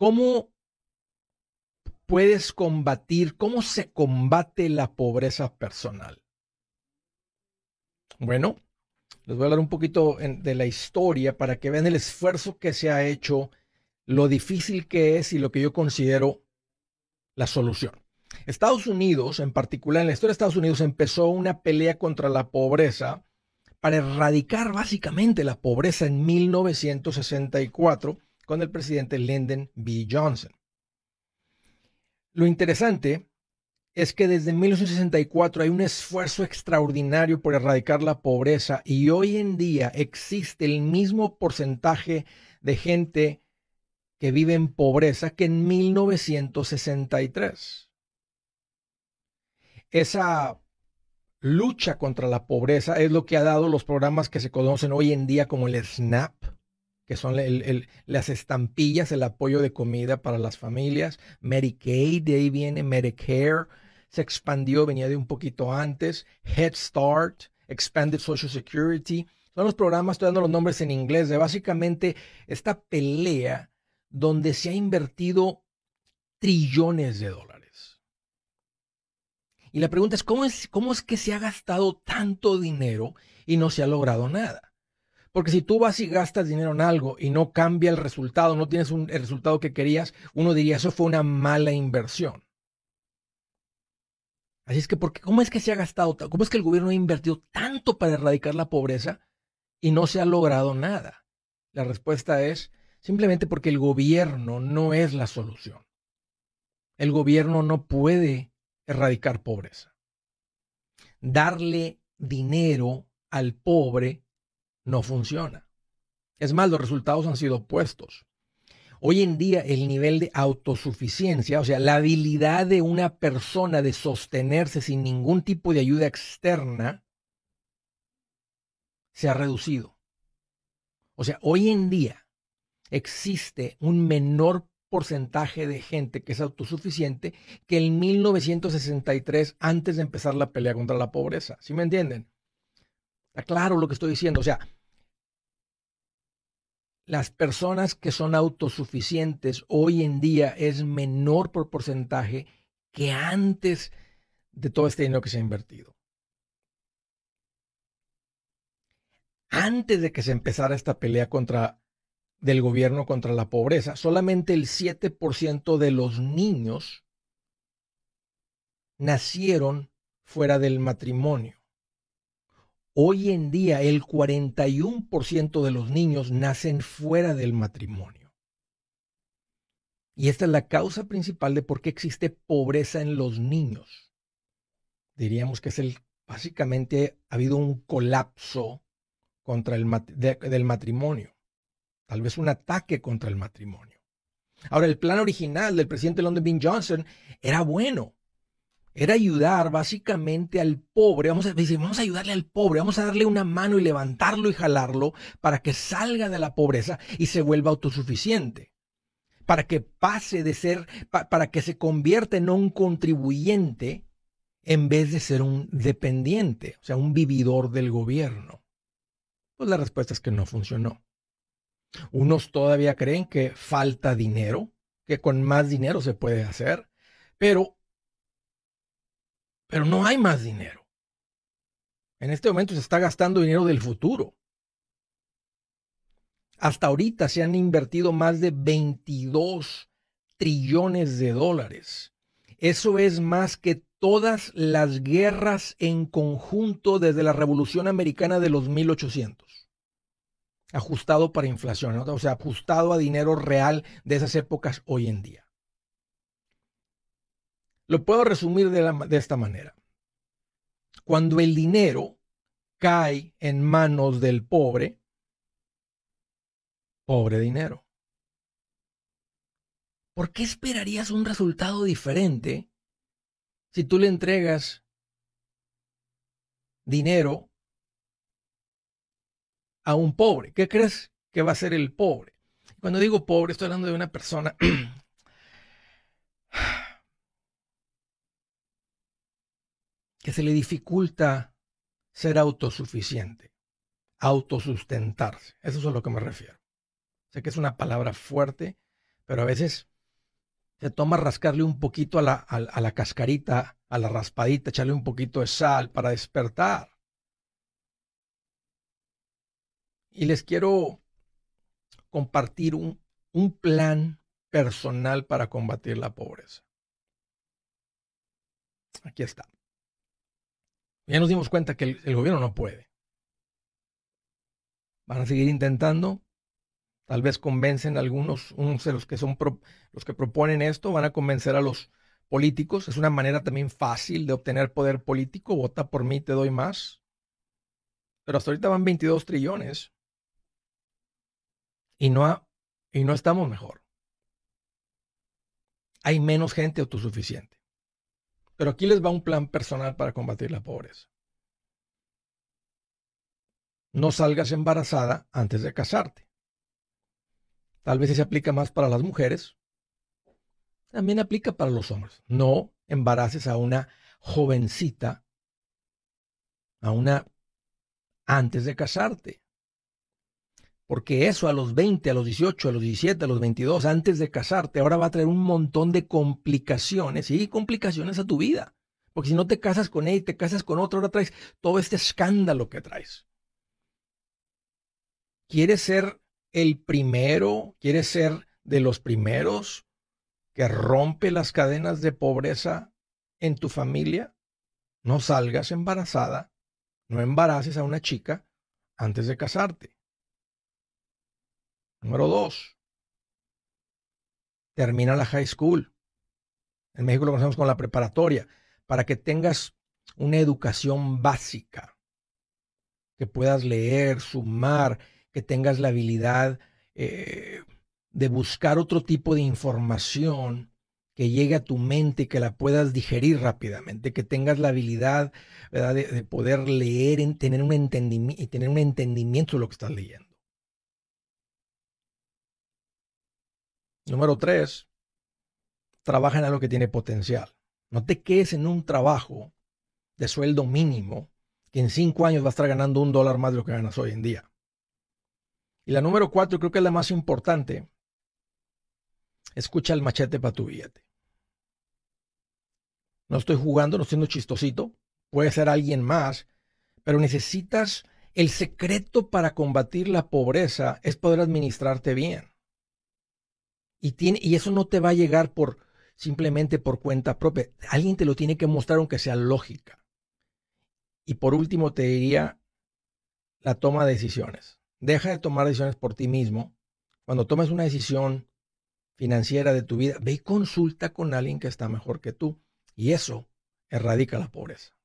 ¿Cómo puedes combatir, cómo se combate la pobreza personal? Bueno, les voy a hablar un poquito de la historia para que vean el esfuerzo que se ha hecho, lo difícil que es y lo que yo considero la solución. Estados Unidos, en particular en la historia de Estados Unidos, empezó una pelea contra la pobreza para erradicar básicamente la pobreza en 1964 con el presidente Lyndon B. Johnson. Lo interesante es que desde 1964 hay un esfuerzo extraordinario por erradicar la pobreza y hoy en día existe el mismo porcentaje de gente que vive en pobreza que en 1963. Esa lucha contra la pobreza es lo que ha dado los programas que se conocen hoy en día como el SNAP, que son las estampillas, el apoyo de comida para las familias, Medicaid, de ahí viene Medicare, se expandió, venía de un poquito antes, Head Start, Expanded Social Security, son los programas, estoy dando los nombres en inglés, de básicamente esta pelea donde se ha invertido trillones de dólares. Y la pregunta es, ¿cómo es, cómo es que se ha gastado tanto dinero y no se ha logrado nada? Porque si tú vas y gastas dinero en algo y no cambia el resultado, no tienes un, el resultado que querías, uno diría, eso fue una mala inversión. Así es que, porque, ¿cómo es que se ha gastado? ¿Cómo es que el gobierno ha invertido tanto para erradicar la pobreza y no se ha logrado nada? La respuesta es simplemente porque el gobierno no es la solución. El gobierno no puede erradicar pobreza. Darle dinero al pobre no funciona. Es más, los resultados han sido opuestos. Hoy en día el nivel de autosuficiencia, o sea, la habilidad de una persona de sostenerse sin ningún tipo de ayuda externa, se ha reducido. O sea, hoy en día existe un menor porcentaje de gente que es autosuficiente que en 1963 antes de empezar la pelea contra la pobreza. ¿Sí me entienden? Está claro lo que estoy diciendo. O sea, las personas que son autosuficientes hoy en día es menor por porcentaje que antes de todo este dinero que se ha invertido. Antes de que se empezara esta pelea contra del gobierno contra la pobreza, solamente el 7% de los niños nacieron fuera del matrimonio. Hoy en día el 41% de los niños nacen fuera del matrimonio. Y esta es la causa principal de por qué existe pobreza en los niños. Diríamos que es el, básicamente ha habido un colapso contra el, del matrimonio. Tal vez un ataque contra el matrimonio. Ahora, el plan original del presidente London B. Johnson era bueno era ayudar básicamente al pobre. Vamos a, decir, vamos a ayudarle al pobre, vamos a darle una mano y levantarlo y jalarlo para que salga de la pobreza y se vuelva autosuficiente. Para que pase de ser, para que se convierta en un contribuyente en vez de ser un dependiente, o sea, un vividor del gobierno. Pues la respuesta es que no funcionó. Unos todavía creen que falta dinero, que con más dinero se puede hacer, pero pero no hay más dinero. En este momento se está gastando dinero del futuro. Hasta ahorita se han invertido más de 22 trillones de dólares. Eso es más que todas las guerras en conjunto desde la Revolución Americana de los 1800. Ajustado para inflación, o sea, ajustado a dinero real de esas épocas hoy en día. Lo puedo resumir de, esta manera. Cuando el dinero cae en manos del pobre, pobre dinero. ¿Por qué esperarías un resultado diferente si tú le entregas dinero a un pobre? ¿Qué crees que va a ser el pobre? Cuando digo pobre, estoy hablando de una persona que se le dificulta ser autosuficiente, autosustentarse. Eso es a lo que me refiero. Sé que es una palabra fuerte, pero a veces se toma rascarle un poquito a la, cascarita, a la raspadita, echarle un poquito de sal para despertar. Y les quiero compartir un plan personal para combatir la pobreza. Aquí está. Ya nos dimos cuenta que el, gobierno no puede. Van a seguir intentando. Tal vez convencen a algunos, unos de los que son los que proponen esto, van a convencer a los políticos. Es una manera también fácil de obtener poder político. Vota por mí, te doy más. Pero hasta ahorita van 22 trillones. Y no, y no estamos mejor. Hay menos gente autosuficiente. Pero aquí les va un plan personal para combatir la pobreza. No salgas embarazada antes de casarte. Tal vez se aplica más para las mujeres. También aplica para los hombres. No embaraces a una jovencita, a una antes de casarte. Porque eso a los 20, a los 18, a los 17, a los 22, antes de casarte, ahora va a traer un montón de complicaciones y complicaciones a tu vida. Porque si no te casas con él, te casas con otro, ahora traes todo este escándalo que traes. ¿Quieres ser el primero? ¿Quieres ser de los primeros que rompe las cadenas de pobreza en tu familia? No salgas embarazada, no embaraces a una chica antes de casarte. Número dos, termina la high school. En México lo conocemos con la preparatoria, para que tengas una educación básica, que puedas leer, sumar, que tengas la habilidad eh, de buscar otro tipo de información que llegue a tu mente y que la puedas digerir rápidamente, que tengas la habilidad de, poder leer, y tener, un entendimiento, tener un entendimiento de lo que estás leyendo. Número tres, trabaja en algo que tiene potencial. No te quedes en un trabajo de sueldo mínimo que en cinco años va a estar ganando un dólar más de lo que ganas hoy en día. Y la número cuatro, creo que es la más importante. Escucha el machete para tu billete. No estoy jugando, no estoy siendo chistosito. Puede ser alguien más, pero necesitas el secreto para combatir la pobreza es poder administrarte bien. Y, eso no te va a llegar por simplemente por cuenta propia. Alguien te lo tiene que mostrar aunque sea lógica. Y por último te diría la toma de decisiones. Deja de tomar decisiones por ti mismo. Cuando tomes una decisión financiera de tu vida, ve y consulta con alguien que está mejor que tú. Y eso erradica la pobreza.